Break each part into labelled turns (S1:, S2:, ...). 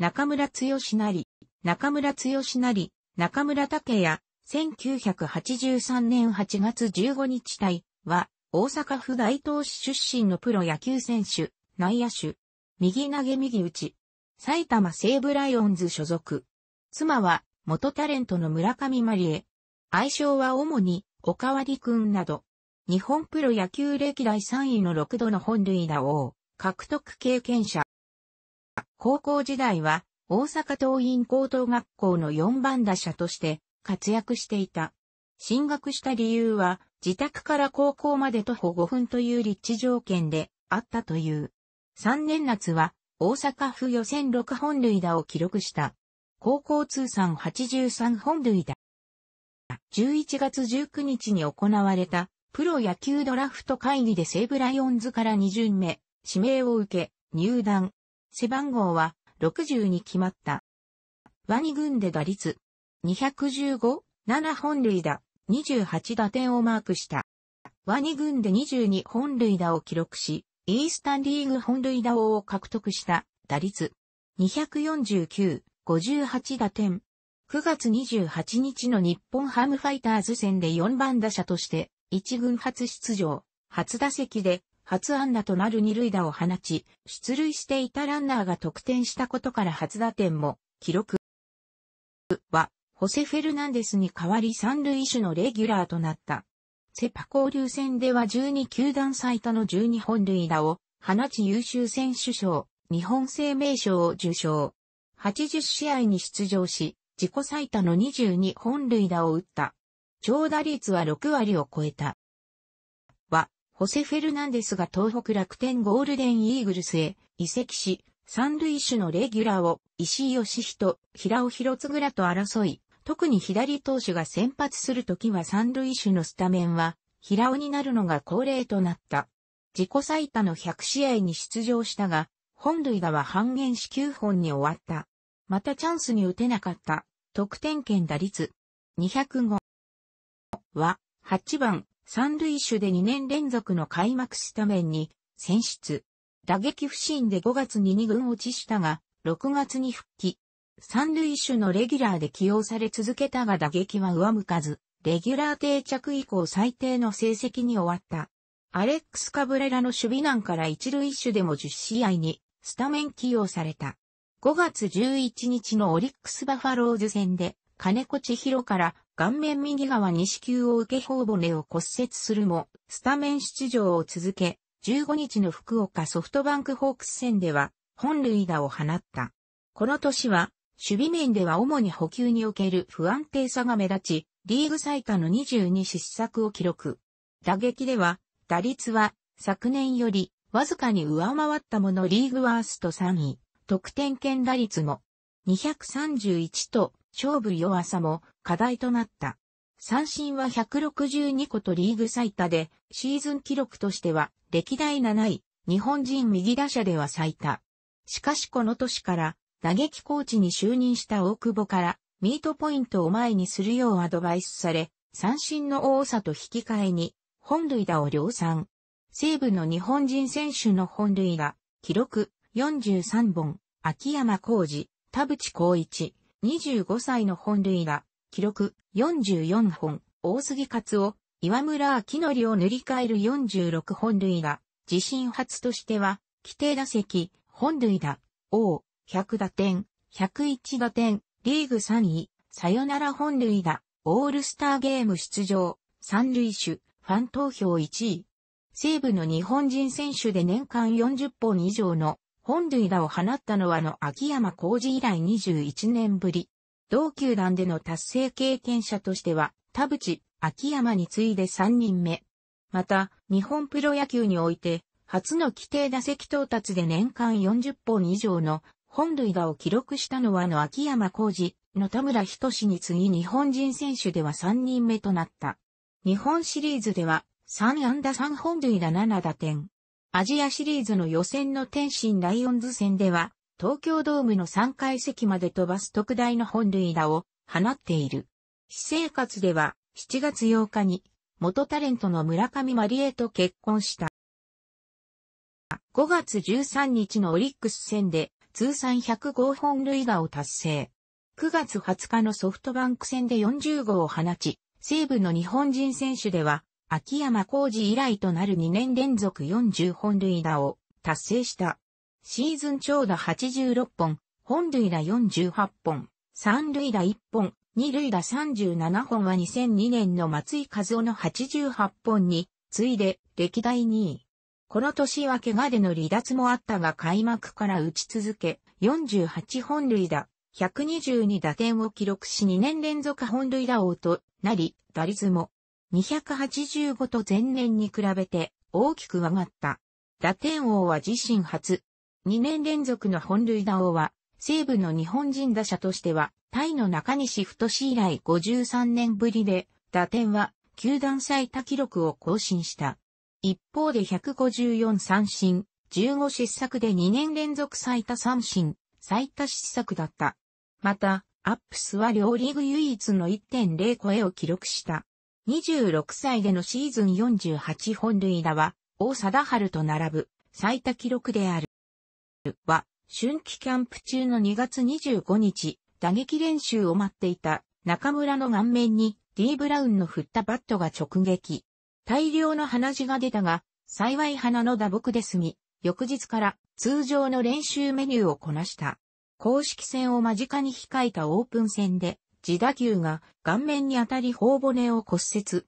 S1: 中村剛なり、中村剛なり、中村武也、1983年8月15日対は、大阪府大東市出身のプロ野球選手、内野手、右投げ右打ち、埼玉西武ライオンズ所属。妻は、元タレントの村上マリエ。愛称は主に、おかわりくんなど、日本プロ野球歴代3位の6度の本塁打王、獲得経験者。高校時代は大阪桐蔭高等学校の4番打者として活躍していた。進学した理由は自宅から高校まで徒歩5分という立地条件であったという。3年夏は大阪府予選6本塁打を記録した。高校通算83本塁打。11月19日に行われたプロ野球ドラフト会議で西武ライオンズから2巡目、指名を受け、入団。背番号は60に決まった。ワニ軍で打率215、7本塁打、28打点をマークした。ワニ軍で22本塁打を記録し、イースタンリーグ本塁打王を獲得した打率249、58打点。9月28日の日本ハムファイターズ戦で4番打者として1軍初出場、初打席で初安打となる二塁打を放ち、出塁していたランナーが得点したことから初打点も記録は、ホセ・フェルナンデスに代わり三塁手のレギュラーとなった。セパ交流戦では12球団最多の12本塁打を放ち優秀選手賞、日本生命賞を受賞。80試合に出場し、自己最多の22本塁打を打った。長打率は6割を超えた。ホセ・フェルナンデスが東北楽天ゴールデンイーグルスへ移籍し、三塁手のレギュラーを石井義人、平尾博津倉と争い、特に左投手が先発するときは三塁手のスタメンは平尾になるのが恒例となった。自己最多の100試合に出場したが、本塁打は半減し9本に終わった。またチャンスに打てなかった、得点圏打率205は8番三塁手で2年連続の開幕スタメンに選出。打撃不振で5月に2軍落ちしたが、6月に復帰。三塁手のレギュラーで起用され続けたが打撃は上向かず、レギュラー定着以降最低の成績に終わった。アレックス・カブレラの守備難から一塁手でも10試合にスタメン起用された。5月11日のオリックス・バファローズ戦で金子千尋から顔面右側に子宮を受け頬骨を骨折するも、スタメン出場を続け、15日の福岡ソフトバンクホークス戦では、本塁打を放った。この年は、守備面では主に補給における不安定さが目立ち、リーグ最多の22失策を記録。打撃では、打率は昨年よりわずかに上回ったものリーグワースト3位、得点圏打率も231と勝負弱さも課題となった。三振は162個とリーグ最多で、シーズン記録としては歴代7位、日本人右打者では最多。しかしこの年から打撃コーチに就任した大久保からミートポイントを前にするようアドバイスされ、三振の多さと引き換えに本塁打を量産。西部の日本人選手の本塁打、記録43本、秋山浩二、田淵浩一、25歳の本類が、記録44本、大杉勝夫、岩村秋のりを塗り替える46本類が、自身初としては、規定打席、本類だ、王、100打点、101打点、リーグ3位、サヨナラ本類だ、オールスターゲーム出場、三類種、ファン投票1位。西部の日本人選手で年間40本以上の本塁打を放ったのはの秋山浩二以来21年ぶり。同球団での達成経験者としては、田淵、秋山に次いで3人目。また、日本プロ野球において、初の規定打席到達で年間40本以上の本塁打を記録したのはの秋山浩二、野田村仁に次日本人選手では3人目となった。日本シリーズでは3安打3本塁打7打点。アジアシリーズの予選の天津ライオンズ戦では、東京ドームの3階席まで飛ばす特大の本塁打を放っている。私生活では、7月8日に、元タレントの村上マリエと結婚した。5月13日のオリックス戦で、通算105本塁打を達成。9月20日のソフトバンク戦で40号を放ち、西部の日本人選手では秋山浩二以来となる2年連続40本塁打を達成した。シーズン長打86本、本塁打48本、三塁打1本、二塁打37本は2002年の松井和夫の88本に、次いで歴代2位。この年は怪我での離脱もあったが開幕から打ち続け、48本塁打、122打点を記録し2年連続本塁打王となり、打率も285と前年に比べて大きく上がった。打点王は自身初。2年連続の本塁打王は、西部の日本人打者としては、タイの中西太以来53年ぶりで、打点は、球団最多記録を更新した。一方で154三振、15失策で2年連続最多三振、最多失策だった。また、アップスは両リーグ唯一の1.0超えを記録した。26歳でのシーズン48本塁打は、王貞治と並ぶ最多記録である。は、春季キャンプ中の2月25日、打撃練習を待っていた中村の顔面に D ブラウンの振ったバットが直撃。大量の鼻血が出たが、幸い鼻の打撲で済み、翌日から通常の練習メニューをこなした。公式戦を間近に控えたオープン戦で自打球が顔面に当たり頬骨を骨折。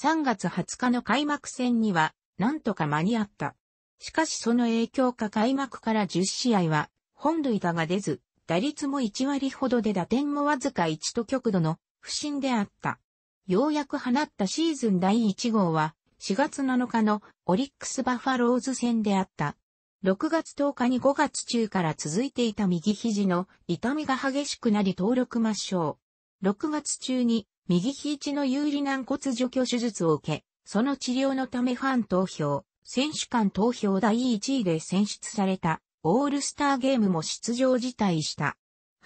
S1: 3月20日の開幕戦には、なんとか間に合った。しかしその影響か開幕から10試合は、本塁打が出ず、打率も1割ほどで打点もわずか1と極度の不振であった。ようやく放ったシーズン第1号は、4月7日のオリックスバファローズ戦であった。6月10日に5月中から続いていた右肘の痛みが激しくなり登録抹消。6月中に右肘の有利軟骨除去手術を受け、その治療のためファン投票、選手間投票第1位で選出されたオールスターゲームも出場辞退した。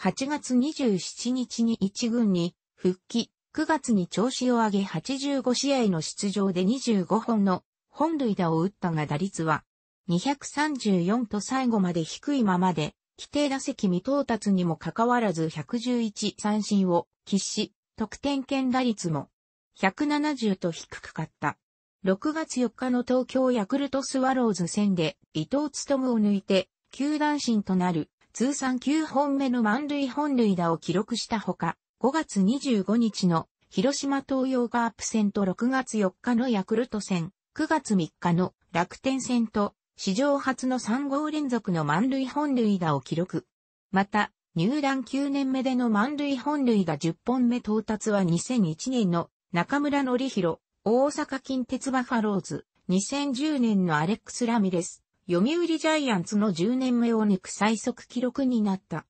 S1: 8月27日に1軍に復帰、9月に調子を上げ85試合の出場で25本の本塁打を打ったが打率は234と最後まで低いままで規定打席未到達にもかかわらず111三振を必死、得点圏打率も170と低くかった。6月4日の東京ヤクルトスワローズ戦で伊藤勤を抜いて、球団新となる通算9本目の満塁本塁打を記録したほか、5月25日の広島東洋カープ戦と6月4日のヤクルト戦、9月3日の楽天戦と史上初の3号連続の満塁本塁打を記録。また、入団9年目での満塁本塁打10本目到達は2001年の中村則弘、大阪近鉄バファローズ、2010年のアレックス・ラミレス、読売ジャイアンツの10年目を抜く最速記録になった。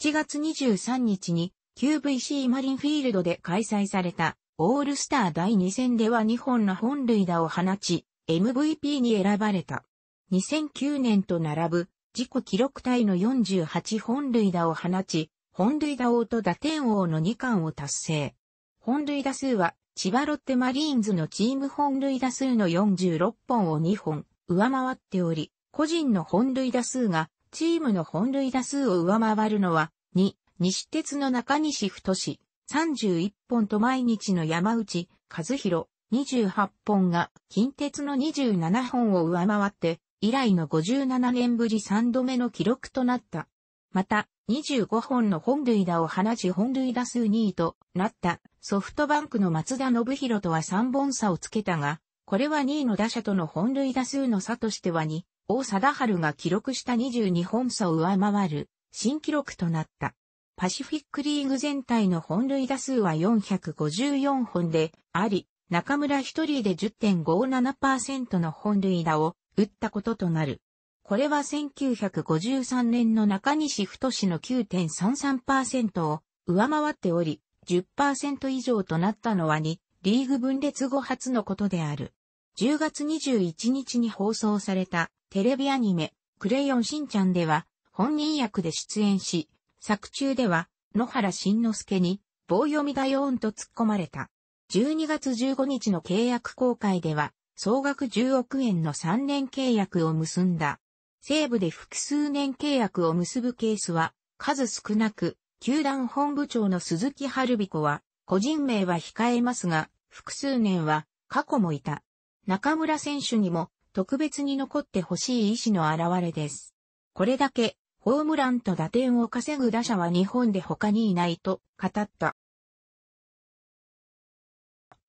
S1: 7月23日に QVC マリンフィールドで開催されたオールスター第2戦では2本の本塁打を放ち、MVP に選ばれた。2009年と並ぶ自己記録体の48本塁打を放ち、本塁打王と打点王の2冠を達成。本塁打数は、千葉ロッテマリーンズのチーム本塁打数の46本を2本上回っており、個人の本塁打数がチームの本塁打数を上回るのは、2、西鉄の中西太志、31本と毎日の山内、和弘、28本が近鉄の27本を上回って、以来の57年ぶり3度目の記録となった。また、25本の本塁打を放ち本塁打数2位となったソフトバンクの松田信弘とは3本差をつけたが、これは2位の打者との本塁打数の差としては2、大貞治が記録した22本差を上回る新記録となった。パシフィックリーグ全体の本塁打数は454本であり、中村一人で10.57%の本塁打を打ったこととなる。これは1953年の中西太の9.33%を上回っており、10%以上となったのは2、リーグ分裂後初のことである。10月21日に放送されたテレビアニメ、クレヨンしんちゃんでは、本人役で出演し、作中では、野原慎之介に、棒読みだよーんと突っ込まれた。12月15日の契約公開では、総額10億円の3年契約を結んだ。西部で複数年契約を結ぶケースは数少なく、球団本部長の鈴木春彦は、個人名は控えますが、複数年は過去もいた。中村選手にも特別に残ってほしい意思の表れです。これだけホームランと打点を稼ぐ打者は日本で他にいないと語った。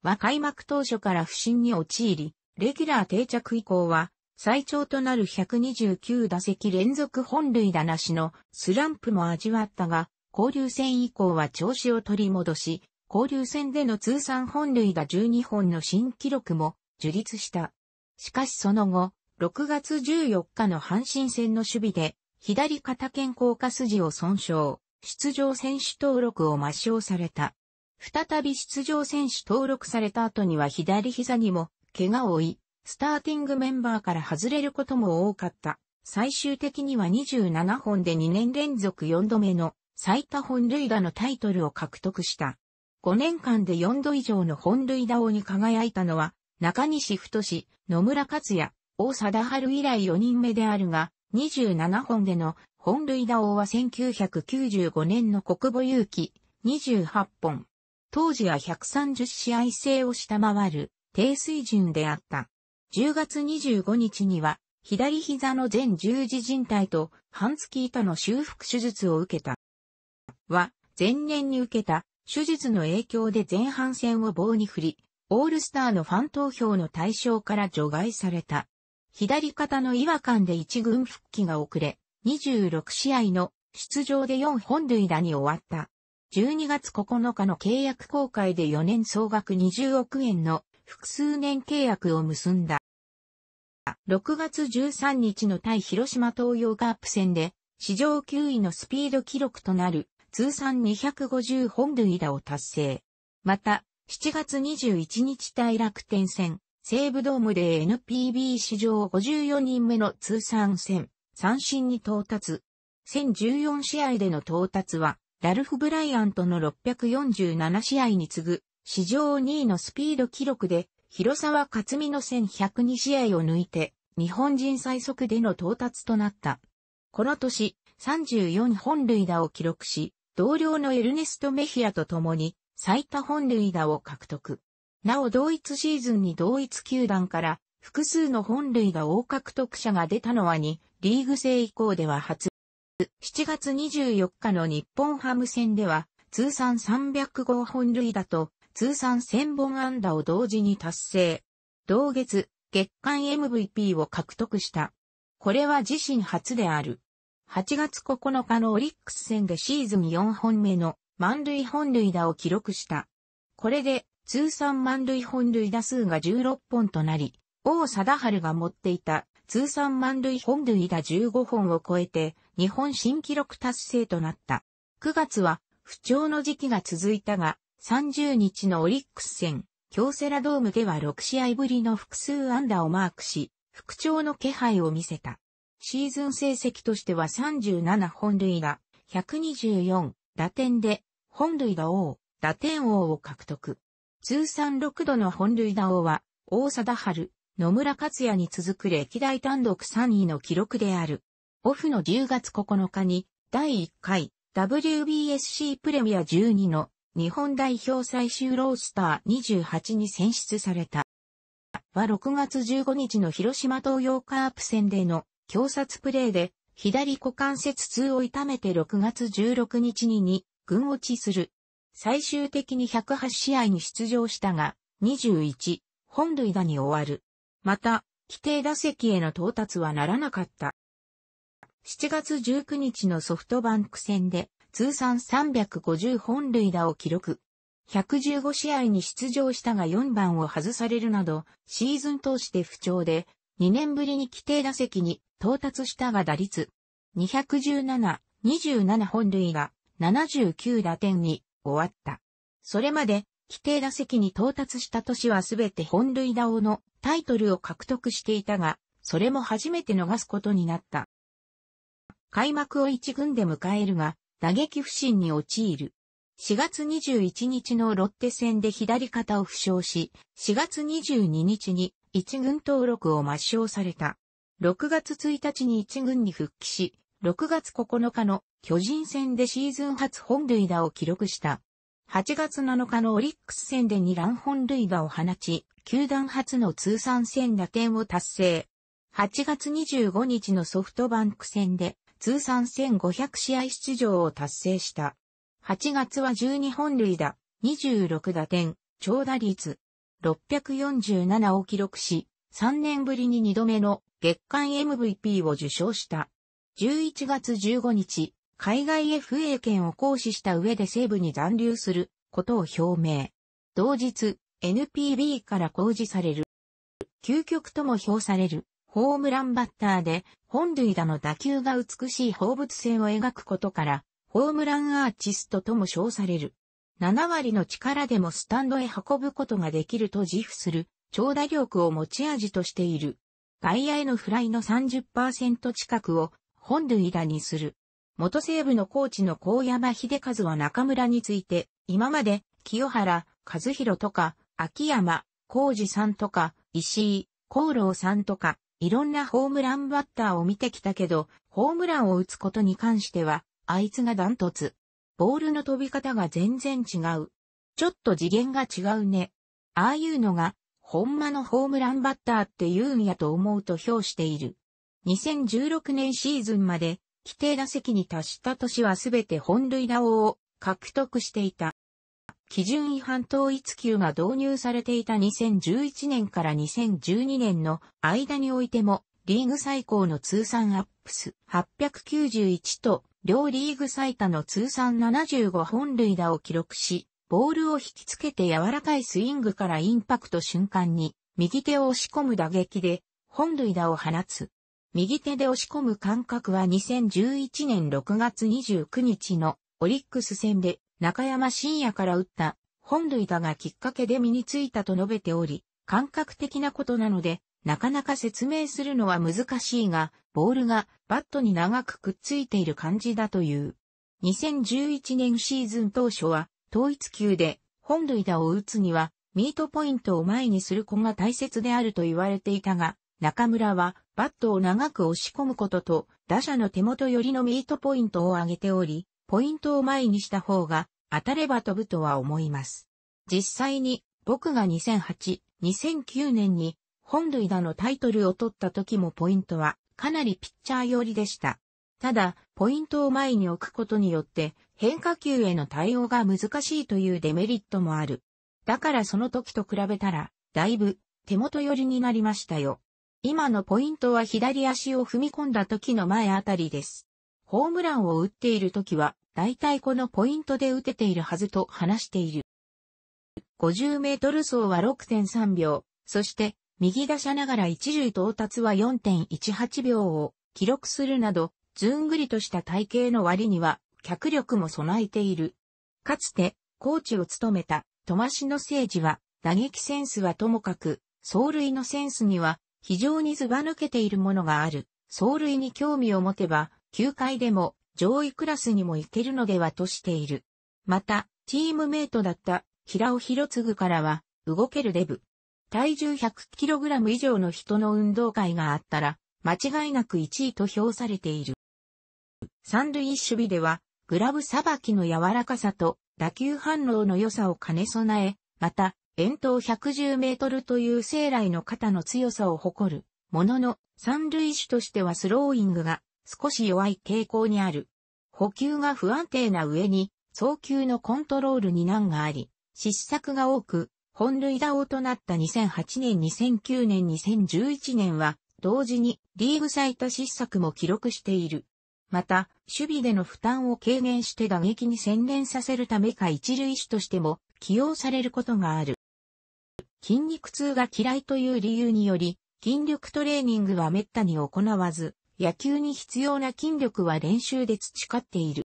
S1: は開幕当初から不振に陥り、レギュラー定着以降は、最長となる129打席連続本塁打なしのスランプも味わったが、交流戦以降は調子を取り戻し、交流戦での通算本塁打12本の新記録も樹立した。しかしその後、6月14日の阪神戦の守備で、左肩肩甲下筋を損傷、出場選手登録を抹消された。再び出場選手登録された後には左膝にも怪我を負い、スターティングメンバーから外れることも多かった。最終的には27本で2年連続4度目の最多本塁打のタイトルを獲得した。5年間で4度以上の本塁打王に輝いたのは、中西太志、野村克也、大貞治以来4人目であるが、27本での本塁打王は1995年の国母勇気28本、当時は130試合制を下回る低水準であった。10月25日には左膝の全十字靭帯と半月板の修復手術を受けた。は、前年に受けた手術の影響で前半戦を棒に振り、オールスターのファン投票の対象から除外された。左肩の違和感で一軍復帰が遅れ、26試合の出場で4本塁打に終わった。12月9日の契約公開で4年総額20億円の複数年契約を結んだ。6月13日の対広島東洋カープ戦で史上9位のスピード記録となる通算250本塁打を達成。また、7月21日対楽天戦、西武ドームで NPB 史上54人目の通算戦、三振に到達。1014試合での到達は、ラルフ・ブライアントの647試合に次ぐ、史上2位のスピード記録で、広沢克美の1102試合を抜いて、日本人最速での到達となった。この年、34本塁打を記録し、同僚のエルネスト・メヒアと共に、最多本塁打を獲得。なお同一シーズンに同一球団から複数の本塁打を獲得者が出たのは2、リーグ制以降では初。7月24日の日本ハム戦では、通算300号本塁打と、通算1000本安打を同時に達成。同月、月間 MVP を獲得した。これは自身初である。8月9日のオリックス戦でシーズン4本目の満塁本塁打を記録した。これで通算満塁本塁打数が16本となり、王貞治が持っていた通算満塁本塁打15本を超えて、日本新記録達成となった。9月は、不調の時期が続いたが、30日のオリックス戦、京セラドームでは6試合ぶりの複数安打をマークし、復調の気配を見せた。シーズン成績としては37本塁打、124打点で、本塁打王、打点王を獲得。通算6度の本塁打王は、大貞春、野村克也に続く歴代単独3位の記録である。オフの10月9日に、第1回 WBSC プレミア12の日本代表最終ロースター28に選出された。は6月15日の広島東洋カープ戦での強殺プレーで左股関節痛を痛めて6月16日にに、軍落ちする。最終的に108試合に出場したが、21、本塁打に終わる。また、規定打席への到達はならなかった。7月19日のソフトバンク戦で通算350本塁打を記録。115試合に出場したが4番を外されるなど、シーズン通して不調で、2年ぶりに規定打席に到達したが打率。217、27本塁打、79打点に終わった。それまで規定打席に到達した年はすべて本塁打王のタイトルを獲得していたが、それも初めて逃すことになった。開幕を一軍で迎えるが、打撃不振に陥る。4月21日のロッテ戦で左肩を負傷し、4月22日に一軍登録を抹消された。6月1日に一軍に復帰し、6月9日の巨人戦でシーズン初本塁打を記録した。8月7日のオリックス戦で2ン本塁打を放ち、球団初の通算1000打点を達成。8月25日のソフトバンク戦で通算1500試合出場を達成した。8月は12本塁打、26打点、長打率647を記録し、3年ぶりに2度目の月間 MVP を受賞した。11月15日、海外 FA 権を行使した上で西部に残留することを表明。同日、NPB から公示される。究極とも評される、ホームランバッターで、本塁打の打球が美しい放物線を描くことから、ホームランアーチストとも称される。7割の力でもスタンドへ運ぶことができると自負する、長打力を持ち味としている。外野へのフライの30%近くを本塁打にする。元西部のコーチの高山秀和は中村について、今まで、清原、和弘とか、秋山、浩二さんとか、石井、功労さんとか、いろんなホームランバッターを見てきたけど、ホームランを打つことに関しては、あいつがダントツ。ボールの飛び方が全然違う。ちょっと次元が違うね。ああいうのが、ほんまのホームランバッターって言うんやと思うと評している。2016年シーズンまで規定打席に達した年はすべて本塁打王を獲得していた。基準違反統一級が導入されていた2011年から2012年の間においても、リーグ最高の通算アップス891と、両リーグ最多の通算75本塁打を記録し、ボールを引きつけて柔らかいスイングからインパクト瞬間に、右手を押し込む打撃で、本塁打を放つ、右手で押し込む感覚は2011年6月29日のオリックス戦で中山深也から打った本塁打がきっかけで身についたと述べており、感覚的なことなので、なかなか説明するのは難しいが、ボールがバットに長くくっついている感じだという。2011年シーズン当初は、統一級で本塁打を打つには、ミートポイントを前にする子が大切であると言われていたが、中村はバットを長く押し込むことと、打者の手元寄りのミートポイントを上げており、ポイントを前にした方が、当たれば飛ぶとは思います。実際に、僕が2008、2009年に、本塁打のタイトルを取った時もポイントは、かなりピッチャー寄りでした。ただ、ポイントを前に置くことによって、変化球への対応が難しいというデメリットもある。だからその時と比べたら、だいぶ手元寄りになりましたよ。今のポイントは左足を踏み込んだ時の前あたりです。ホームランを打っている時は、だいたいこのポイントで打てているはずと話している。50メートル走は6.3秒、そして右打者ながら一重到達は4.18秒を記録するなど、ずんぐりとした体型の割には、脚力も備えている。かつて、コーチを務めた、トマシノ・セイは、打撃センスはともかく、走塁のセンスには、非常にずば抜けているものがある。走塁に興味を持てば、球界でも上位クラスにも行けるのではとしている。また、チームメイトだった平尾博次からは、動けるデブ。体重 100kg 以上の人の運動会があったら、間違いなく1位と評されている。三塁守備では、グラブさばきの柔らかさと打球反応の良さを兼ね備え、また、遠投110メートルという生来の肩の強さを誇る、ものの、三類種としてはスローイングが少し弱い傾向にある。補給が不安定な上に、早球のコントロールに難があり、失策が多く、本塁打王となった2008年2009年2011年は、同時にリーグ最多失策も記録している。また、守備での負担を軽減して打撃に専念させるためか一類種としても起用されることがある。筋肉痛が嫌いという理由により、筋力トレーニングは滅多に行わず、野球に必要な筋力は練習で培っている。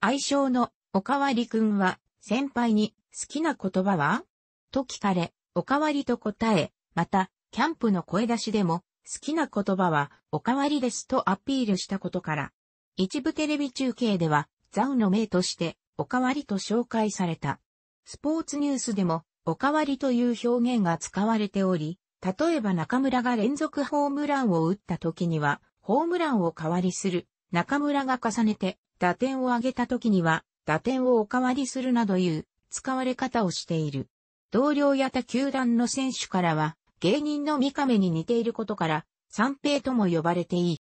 S1: 愛称のおかわりくんは、先輩に好きな言葉はと聞かれ、おかわりと答え、また、キャンプの声出しでも、好きな言葉は、おかわりですとアピールしたことから、一部テレビ中継では、ザウの名として、おかわりと紹介された。スポーツニュースでも、おかわりという表現が使われており、例えば中村が連続ホームランを打った時には、ホームランを代わりする、中村が重ねて、打点を上げた時には、打点をお代わりするなどいう使われ方をしている。同僚や他球団の選手からは、芸人の三亀に似ていることから、三平とも呼ばれていい。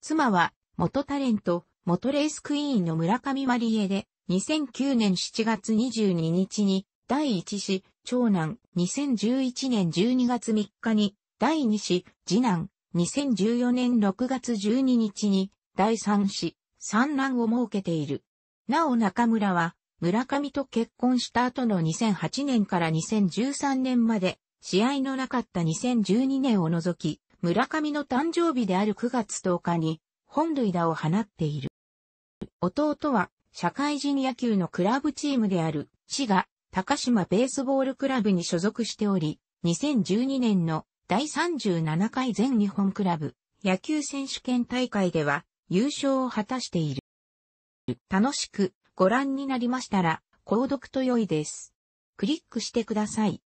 S1: 妻は、元タレント、元レースクイーンの村上マリエで、2009年7月22日に、第一子、長男、2011年12月3日に、第2子、次男、2014年6月12日に、第3子、三男を設けている。なお中村は、村上と結婚した後の2008年から2013年まで、試合のなかった2012年を除き、村上の誕生日である9月10日に、本塁打を放っている。弟は、社会人野球のクラブチームである、滋賀、高島ベースボールクラブに所属しており、2012年の第37回全日本クラブ野球選手権大会では優勝を果たしている。楽しくご覧になりましたら、購読と良いです。クリックしてください。